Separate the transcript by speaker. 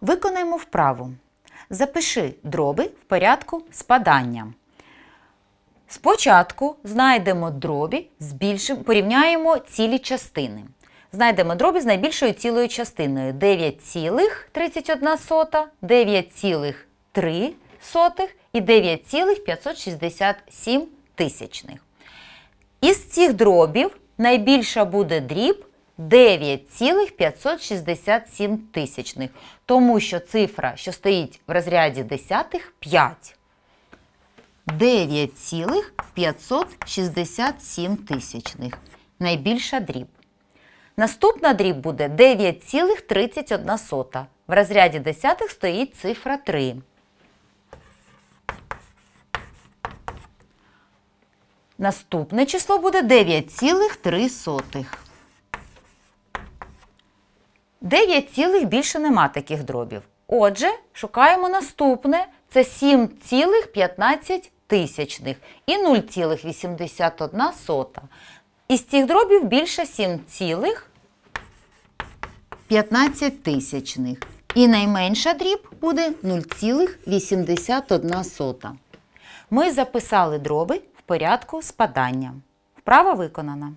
Speaker 1: Виконаємо вправу. Запиши дроби в порядку спадання. Спочатку знайдемо дробі з більшим, порівняємо цілі частини. Знайдемо дробі з найбільшою цілою частиною 9,31, 9,3 і 9,567. Із цих дробів найбільша буде дріб 9,567. тисячних, Тому що цифра, що стоїть в розряді десятих, 5. 9,567. тисячних, Найбільша дріб. Наступна дріб буде 9,31. В розряді десятих стоїть цифра 3. Наступне число буде 9,3. 9 цілих більше нема таких дробів. Отже, шукаємо наступне: це 7,15 тисячних і 0,81 сота. Із цих дробів більше 7,15 тисячних. І найменша дріб буде 0,81 сота. Ми записали дроби в порядку спадання. Вправа виконана.